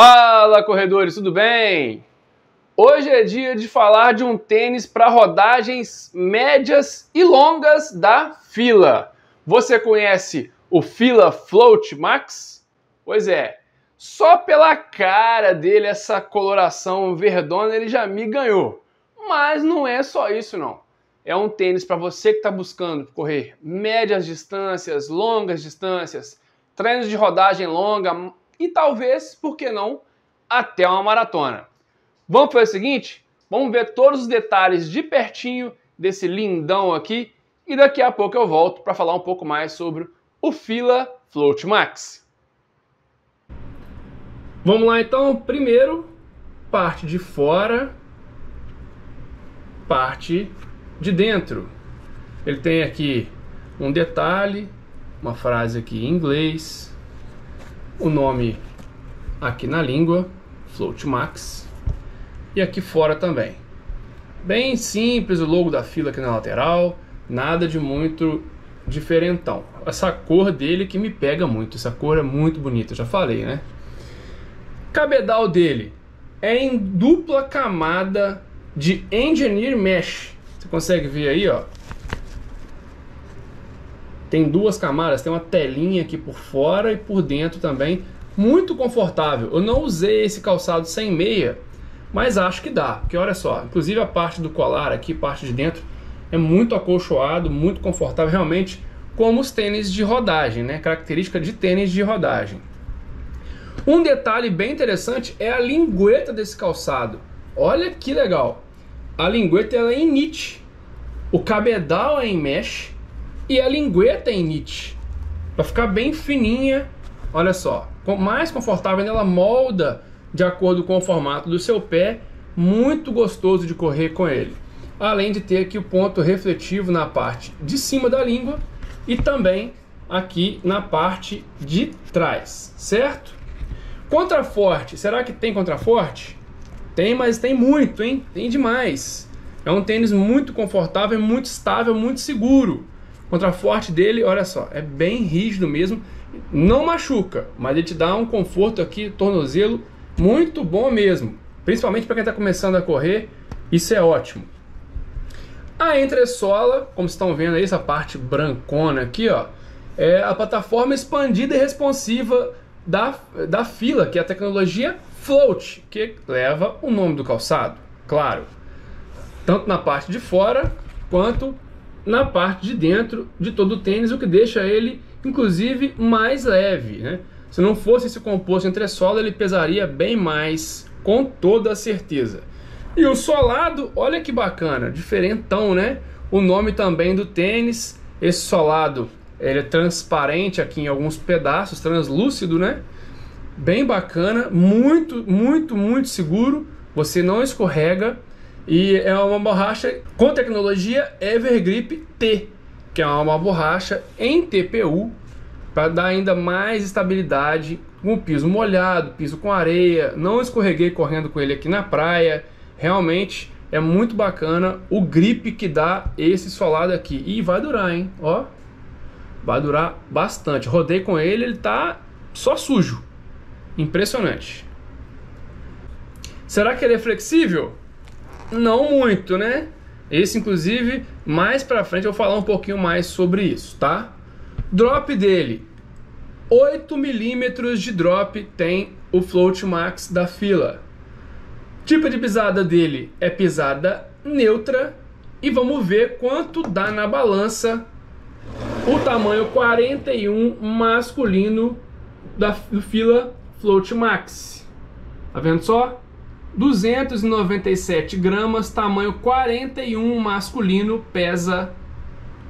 Fala corredores, tudo bem? Hoje é dia de falar de um tênis para rodagens médias e longas da Fila. Você conhece o Fila Float Max? Pois é, só pela cara dele, essa coloração verdona, ele já me ganhou. Mas não é só isso não. É um tênis para você que está buscando correr médias distâncias, longas distâncias, treinos de rodagem longa, e talvez, por que não, até uma maratona. Vamos fazer o seguinte? Vamos ver todos os detalhes de pertinho desse lindão aqui e daqui a pouco eu volto para falar um pouco mais sobre o Fila Float Max. Vamos lá então, primeiro parte de fora, parte de dentro. Ele tem aqui um detalhe, uma frase aqui em inglês, o nome aqui na língua, Float Max, e aqui fora também. Bem simples o logo da fila aqui na lateral, nada de muito diferentão. Essa cor dele que me pega muito, essa cor é muito bonita, já falei, né? Cabedal dele é em dupla camada de Engineer Mesh. Você consegue ver aí, ó, tem duas camadas, tem uma telinha aqui por fora e por dentro também. Muito confortável. Eu não usei esse calçado sem meia, mas acho que dá, porque olha só, inclusive a parte do colar aqui, parte de dentro, é muito acolchoado, muito confortável, realmente como os tênis de rodagem, né? Característica de tênis de rodagem. Um detalhe bem interessante é a lingueta desse calçado. Olha que legal. A lingueta ela é em nit. O cabedal é em mesh e a lingueta é em Nietzsche, para ficar bem fininha, olha só, mais confortável, ela molda de acordo com o formato do seu pé, muito gostoso de correr com ele. Além de ter aqui o ponto refletivo na parte de cima da língua e também aqui na parte de trás, certo? Contraforte, será que tem contraforte? Tem, mas tem muito, hein? Tem demais. É um tênis muito confortável, é muito estável, muito seguro. Contraforte dele, olha só, é bem rígido mesmo, não machuca, mas ele te dá um conforto aqui, tornozelo, muito bom mesmo. Principalmente para quem está começando a correr, isso é ótimo. A entressola, como estão vendo aí, essa parte brancona aqui, ó, é a plataforma expandida e responsiva da, da fila, que é a tecnologia Float, que leva o nome do calçado, claro. Tanto na parte de fora quanto na parte de dentro de todo o tênis, o que deixa ele, inclusive, mais leve. Né? Se não fosse esse composto entressola, ele pesaria bem mais, com toda a certeza. E o solado, olha que bacana, diferentão, né? O nome também do tênis, esse solado, ele é transparente aqui em alguns pedaços, translúcido, né? Bem bacana, muito, muito, muito seguro. Você não escorrega, e é uma borracha com tecnologia Evergrip T, que é uma borracha em TPU para dar ainda mais estabilidade com o piso molhado, piso com areia. Não escorreguei correndo com ele aqui na praia. Realmente é muito bacana o grip que dá esse solado aqui. E vai durar, hein? Ó. Vai durar bastante. Rodei com ele, ele tá só sujo. Impressionante. Será que ele é flexível? não muito, né? Esse, inclusive, mais pra frente eu vou falar um pouquinho mais sobre isso, tá? Drop dele. 8 milímetros de drop tem o Float Max da fila. Tipo de pisada dele é pisada neutra. E vamos ver quanto dá na balança o tamanho 41 masculino da fila Float Max. Tá vendo só? 297 gramas, tamanho 41 masculino, pesa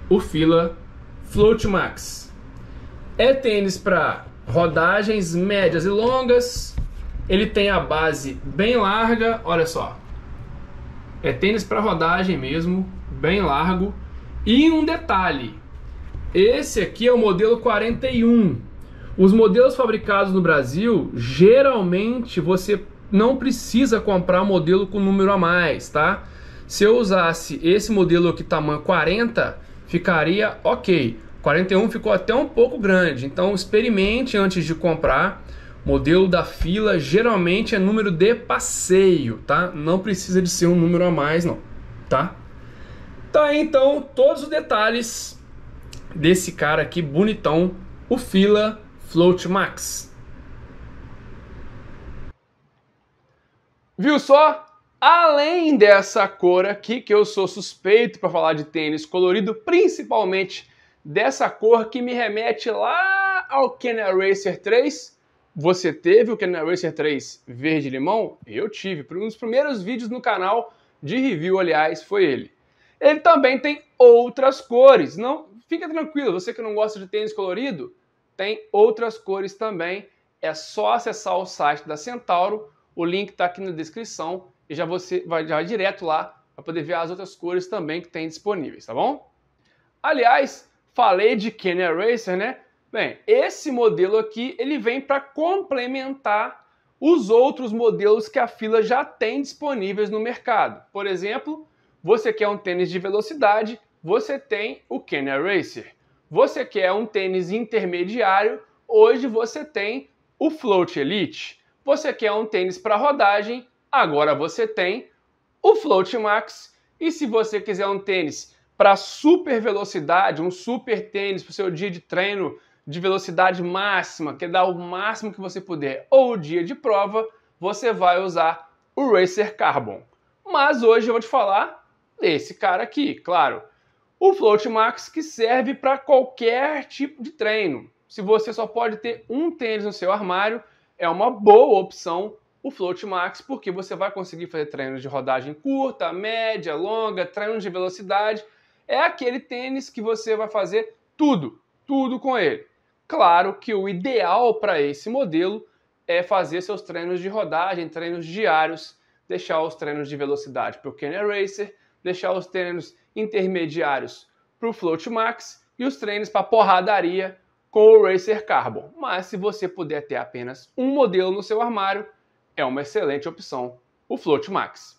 o Fila Float Max. É tênis para rodagens médias e longas. Ele tem a base bem larga, olha só. É tênis para rodagem mesmo, bem largo. E um detalhe, esse aqui é o modelo 41. Os modelos fabricados no Brasil, geralmente você não precisa comprar modelo com número a mais, tá? Se eu usasse esse modelo aqui tamanho 40, ficaria ok. 41 ficou até um pouco grande, então experimente antes de comprar. Modelo da fila geralmente é número de passeio, tá? Não precisa de ser um número a mais, não, tá? Tá então todos os detalhes desse cara aqui bonitão, o Fila Float Max. Viu só? Além dessa cor aqui, que eu sou suspeito para falar de tênis colorido, principalmente dessa cor que me remete lá ao Kenner Racer 3. Você teve o Kenner Racer 3 verde-limão? Eu tive. Um dos primeiros vídeos no canal de review, aliás, foi ele. Ele também tem outras cores. Não, fica tranquilo, você que não gosta de tênis colorido, tem outras cores também. É só acessar o site da Centauro o link está aqui na descrição e já você vai, já direto lá para poder ver as outras cores também que tem disponíveis, tá bom? Aliás, falei de Kenya Racer, né? Bem, esse modelo aqui ele vem para complementar os outros modelos que a fila já tem disponíveis no mercado. Por exemplo, você quer um tênis de velocidade, você tem o Kenya Racer. Você quer um tênis intermediário, hoje você tem o Float Elite. Você quer um tênis para rodagem? Agora você tem o Float Max. E se você quiser um tênis para super velocidade, um super tênis para o seu dia de treino de velocidade máxima, que dá o máximo que você puder, ou o dia de prova, você vai usar o Racer Carbon. Mas hoje eu vou te falar desse cara aqui, claro. O Float Max que serve para qualquer tipo de treino. Se você só pode ter um tênis no seu armário, é uma boa opção o Float Max, porque você vai conseguir fazer treinos de rodagem curta, média, longa, treinos de velocidade. É aquele tênis que você vai fazer tudo, tudo com ele. Claro que o ideal para esse modelo é fazer seus treinos de rodagem, treinos diários, deixar os treinos de velocidade para o Ken Racer, deixar os treinos intermediários para o Float Max e os treinos para porradaria com o Racer Carbon, mas se você puder ter apenas um modelo no seu armário, é uma excelente opção, o Float Max.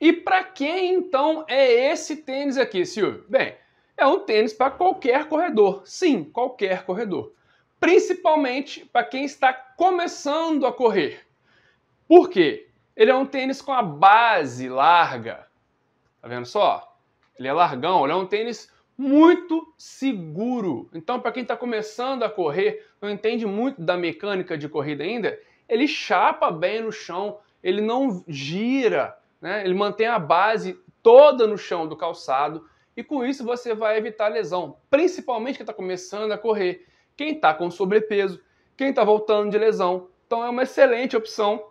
E para quem então é esse tênis aqui, Silvio? Bem, é um tênis para qualquer corredor, sim, qualquer corredor. Principalmente para quem está começando a correr. Por quê? Ele é um tênis com a base larga. Tá vendo só? Ele é largão, ele é um tênis muito seguro. Então, para quem está começando a correr, não entende muito da mecânica de corrida ainda, ele chapa bem no chão, ele não gira, né? ele mantém a base toda no chão do calçado e com isso você vai evitar lesão, principalmente quem está começando a correr, quem está com sobrepeso, quem está voltando de lesão. Então, é uma excelente opção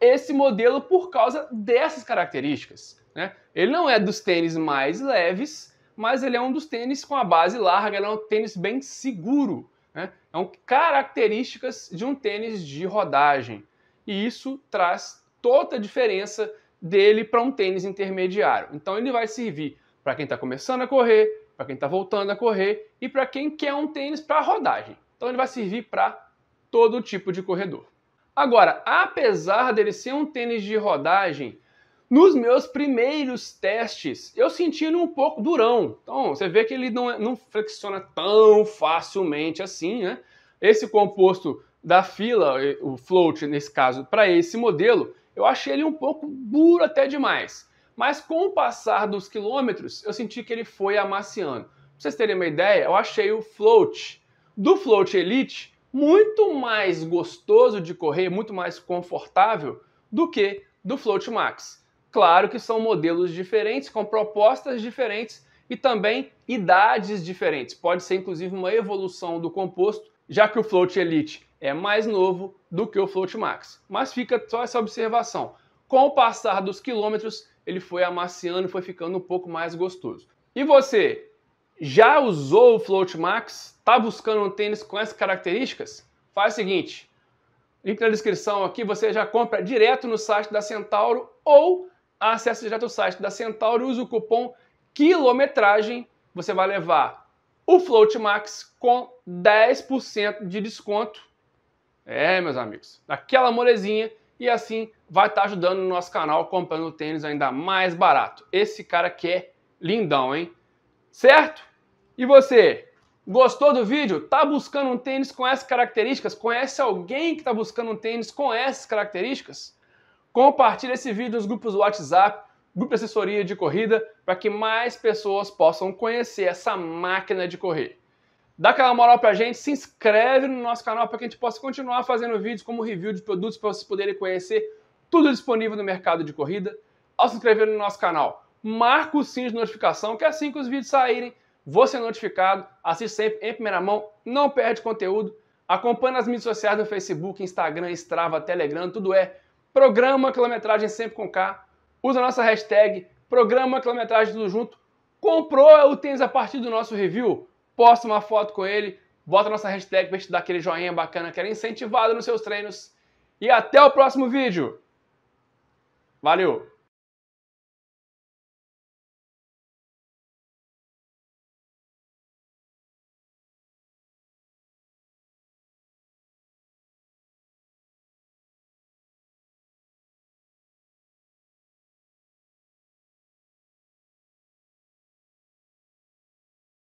esse modelo por causa dessas características. Né? Ele não é dos tênis mais leves, mas ele é um dos tênis com a base larga, ele é um tênis bem seguro. Né? São então, características de um tênis de rodagem. E isso traz toda a diferença dele para um tênis intermediário. Então ele vai servir para quem está começando a correr, para quem está voltando a correr e para quem quer um tênis para rodagem. Então ele vai servir para todo tipo de corredor. Agora, apesar dele ser um tênis de rodagem, nos meus primeiros testes, eu senti ele um pouco durão. Então, você vê que ele não, é, não flexiona tão facilmente assim, né? Esse composto da fila, o float nesse caso, para esse modelo, eu achei ele um pouco duro até demais. Mas com o passar dos quilômetros, eu senti que ele foi amaciando. Pra vocês terem uma ideia, eu achei o float do float elite muito mais gostoso de correr, muito mais confortável do que do float max. Claro que são modelos diferentes, com propostas diferentes e também idades diferentes. Pode ser inclusive uma evolução do composto, já que o Float Elite é mais novo do que o Float Max. Mas fica só essa observação. Com o passar dos quilômetros, ele foi amaciando e foi ficando um pouco mais gostoso. E você, já usou o Float Max? Está buscando um tênis com essas características? Faz o seguinte, link na descrição aqui, você já compra direto no site da Centauro ou acesse direto o site da Centauro e use o cupom quilometragem, você vai levar o Float Max com 10% de desconto. É, meus amigos, aquela molezinha e assim vai estar tá ajudando o nosso canal comprando tênis ainda mais barato. Esse cara aqui é lindão, hein? Certo? E você, gostou do vídeo? Tá buscando um tênis com essas características? Conhece alguém que tá buscando um tênis com essas características? Compartilhe esse vídeo nos grupos do WhatsApp, grupo de assessoria de corrida, para que mais pessoas possam conhecer essa máquina de correr. Dá aquela moral para a gente, se inscreve no nosso canal para que a gente possa continuar fazendo vídeos como review de produtos para vocês poderem conhecer tudo disponível no mercado de corrida. Ao se inscrever no nosso canal, marca o sininho de notificação, que assim que os vídeos saírem, você é notificado, assiste sempre em primeira mão, não perde conteúdo, Acompanhe nas mídias sociais no Facebook, Instagram, Strava, Telegram, tudo é Programa Quilometragem Sempre com K. Usa a nossa hashtag Programa Quilometragem Tudo Junto. Comprou é o tênis a partir do nosso review? Posta uma foto com ele. Bota a nossa hashtag para te dar aquele joinha bacana que era incentivado nos seus treinos. E até o próximo vídeo. Valeu!